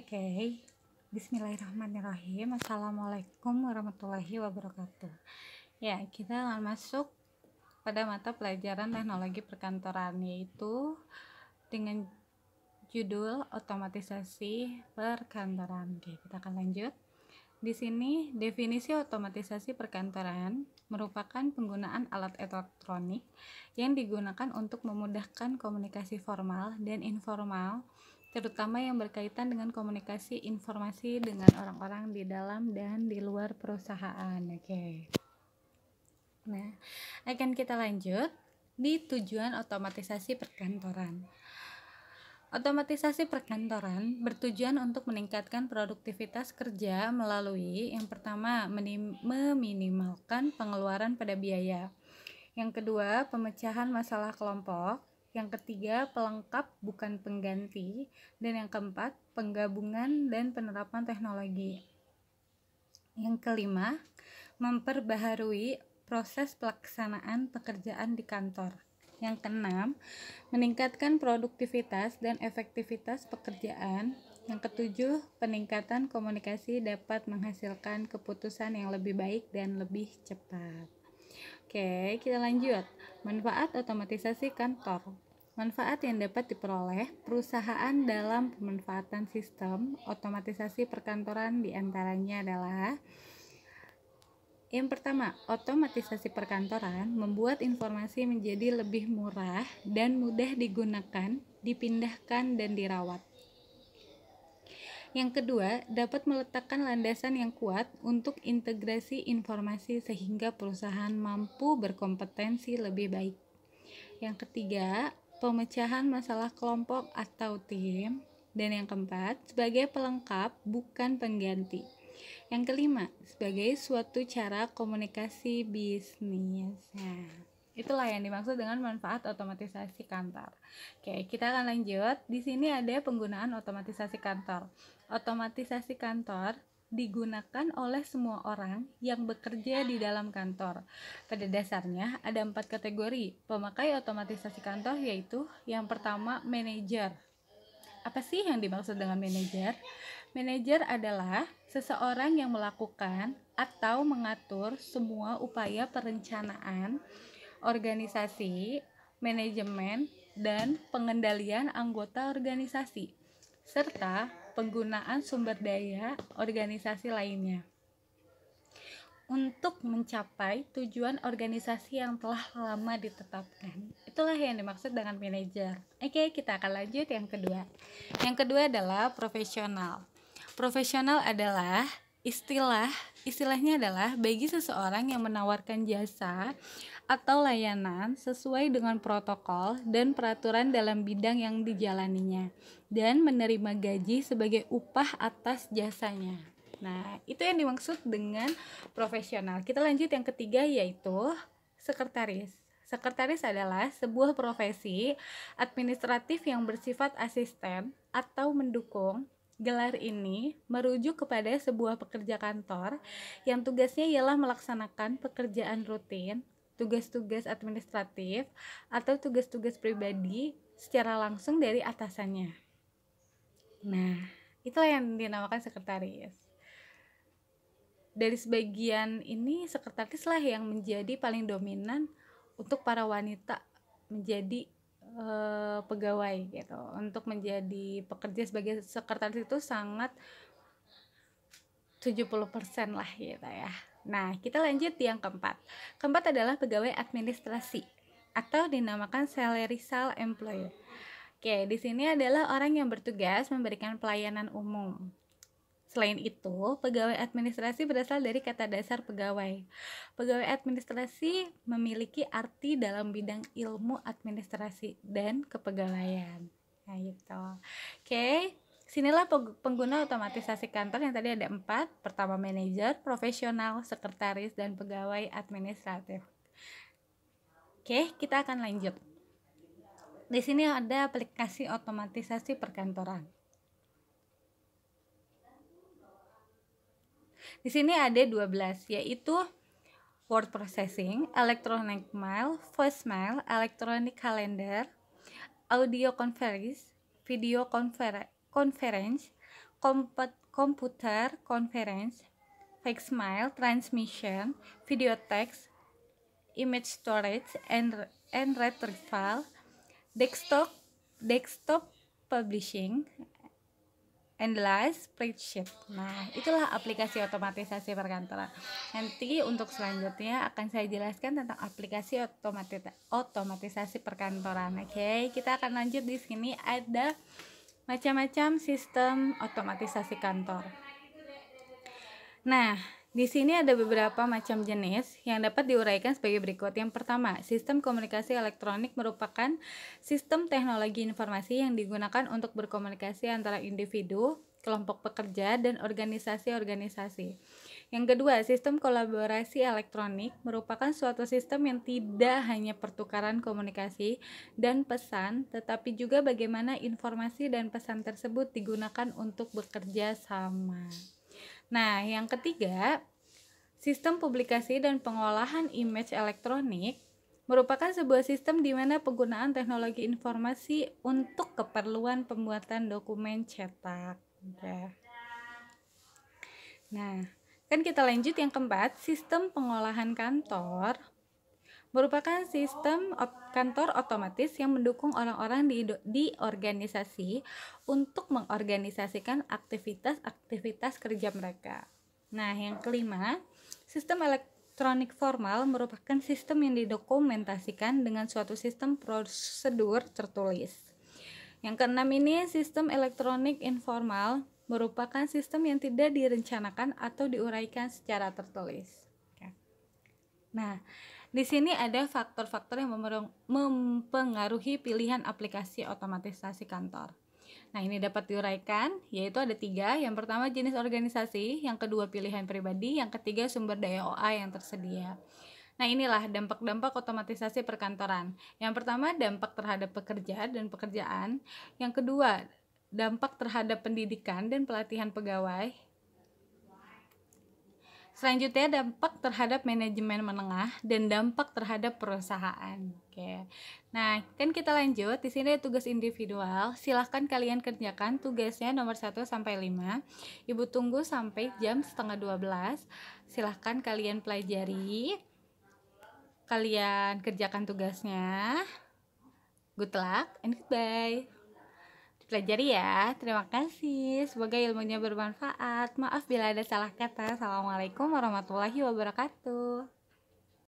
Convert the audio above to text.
Oke, okay. Bismillahirrahmanirrahim. Assalamualaikum warahmatullahi wabarakatuh. Ya, kita akan masuk pada mata pelajaran teknologi perkantoran yaitu dengan judul otomatisasi perkantoran. Oke, kita akan lanjut. Di sini definisi otomatisasi perkantoran merupakan penggunaan alat elektronik yang digunakan untuk memudahkan komunikasi formal dan informal terutama yang berkaitan dengan komunikasi informasi dengan orang-orang di dalam dan di luar perusahaan. Oke. Okay. Nah, akan kita lanjut di tujuan otomatisasi perkantoran. Otomatisasi perkantoran bertujuan untuk meningkatkan produktivitas kerja melalui yang pertama meminimalkan pengeluaran pada biaya. Yang kedua, pemecahan masalah kelompok. Yang ketiga, pelengkap bukan pengganti. Dan yang keempat, penggabungan dan penerapan teknologi. Yang kelima, memperbaharui proses pelaksanaan pekerjaan di kantor. Yang keenam, meningkatkan produktivitas dan efektivitas pekerjaan. Yang ketujuh, peningkatan komunikasi dapat menghasilkan keputusan yang lebih baik dan lebih cepat. Oke, kita lanjut. Manfaat otomatisasi kantor. Manfaat yang dapat diperoleh perusahaan dalam pemanfaatan sistem otomatisasi perkantoran diantaranya adalah yang pertama, otomatisasi perkantoran membuat informasi menjadi lebih murah dan mudah digunakan, dipindahkan, dan dirawat. Yang kedua, dapat meletakkan landasan yang kuat untuk integrasi informasi sehingga perusahaan mampu berkompetensi lebih baik. Yang ketiga, pemecahan masalah kelompok atau tim. Dan yang keempat, sebagai pelengkap bukan pengganti. Yang kelima, sebagai suatu cara komunikasi bisnis. Nah, Itulah yang dimaksud dengan manfaat otomatisasi kantor. Oke, kita akan lanjut. Di sini ada penggunaan otomatisasi kantor. Otomatisasi kantor digunakan oleh semua orang yang bekerja di dalam kantor. Pada dasarnya ada empat kategori pemakai otomatisasi kantor yaitu yang pertama manajer. Apa sih yang dimaksud dengan manajer? Manajer adalah seseorang yang melakukan atau mengatur semua upaya perencanaan, organisasi, manajemen, dan pengendalian anggota organisasi serta penggunaan sumber daya organisasi lainnya. Untuk mencapai tujuan organisasi yang telah lama ditetapkan, itulah yang dimaksud dengan manajer. Oke, kita akan lanjut yang kedua. Yang kedua adalah profesional. Profesional adalah istilah istilahnya adalah bagi seseorang yang menawarkan jasa atau layanan sesuai dengan protokol dan peraturan dalam bidang yang dijalaninya dan menerima gaji sebagai upah atas jasanya. Nah, itu yang dimaksud dengan profesional. Kita lanjut yang ketiga yaitu sekretaris. Sekretaris adalah sebuah profesi administratif yang bersifat asisten atau mendukung Gelar ini merujuk kepada sebuah pekerja kantor yang tugasnya ialah melaksanakan pekerjaan rutin, tugas-tugas administratif, atau tugas-tugas pribadi secara langsung dari atasannya. Nah, itulah yang dinamakan sekretaris. Dari sebagian ini, sekretarislah yang menjadi paling dominan untuk para wanita menjadi Eh, pegawai gitu untuk menjadi pekerja sebagai sekretaris itu sangat 70% lah gitu ya nah kita lanjut yang keempat keempat adalah pegawai administrasi atau dinamakan sal employee oke di sini adalah orang yang bertugas memberikan pelayanan umum Selain itu, pegawai administrasi berasal dari kata dasar pegawai. Pegawai administrasi memiliki arti dalam bidang ilmu administrasi dan kepegawaian. Nah, gitu. Oke, sinilah pengguna otomatisasi kantor yang tadi ada empat. Pertama, manajer, profesional, sekretaris, dan pegawai administratif. Oke, kita akan lanjut. Di sini ada aplikasi otomatisasi perkantoran. Di sini ada 12 yaitu word processing, electronic mail, voice mail, electronic calendar, audio conference, video confer conference, comp komputer conference, fax mail, transmission, video text, image storage and and retrieval, desktop desktop publishing, and the last spreadsheet. Nah, itulah aplikasi otomatisasi perkantoran. Nanti untuk selanjutnya akan saya jelaskan tentang aplikasi otomatis otomatisasi perkantoran. Oke, okay? kita akan lanjut di sini ada macam-macam sistem otomatisasi kantor. Nah, di sini ada beberapa macam jenis yang dapat diuraikan sebagai berikut. Yang pertama, sistem komunikasi elektronik merupakan sistem teknologi informasi yang digunakan untuk berkomunikasi antara individu, kelompok pekerja, dan organisasi-organisasi. Yang kedua, sistem kolaborasi elektronik merupakan suatu sistem yang tidak hanya pertukaran komunikasi dan pesan, tetapi juga bagaimana informasi dan pesan tersebut digunakan untuk bekerja sama. Nah, yang ketiga, sistem publikasi dan pengolahan image elektronik merupakan sebuah sistem di mana penggunaan teknologi informasi untuk keperluan pembuatan dokumen cetak. Ya. Nah, kan kita lanjut yang keempat, sistem pengolahan kantor merupakan sistem ot kantor otomatis yang mendukung orang-orang di, di organisasi untuk mengorganisasikan aktivitas-aktivitas kerja mereka. Nah, yang kelima, sistem elektronik formal merupakan sistem yang didokumentasikan dengan suatu sistem prosedur tertulis. Yang keenam ini sistem elektronik informal merupakan sistem yang tidak direncanakan atau diuraikan secara tertulis. Nah, di sini ada faktor-faktor yang mempengaruhi pilihan aplikasi otomatisasi kantor. Nah, ini dapat diuraikan, yaitu ada tiga. Yang pertama jenis organisasi, yang kedua pilihan pribadi, yang ketiga sumber daya OA yang tersedia. Nah, inilah dampak-dampak otomatisasi perkantoran. Yang pertama, dampak terhadap pekerja dan pekerjaan. Yang kedua, dampak terhadap pendidikan dan pelatihan pegawai. Selanjutnya dampak terhadap manajemen menengah dan dampak terhadap perusahaan. Oke. Nah, kan kita lanjut. Di sini ada tugas individual. Silahkan kalian kerjakan tugasnya nomor 1 sampai 5. Ibu tunggu sampai jam setengah 12. Silahkan kalian pelajari. Kalian kerjakan tugasnya. Good luck and goodbye pelajari ya. Terima kasih. Semoga ilmunya bermanfaat. Maaf bila ada salah kata. Assalamualaikum warahmatullahi wabarakatuh.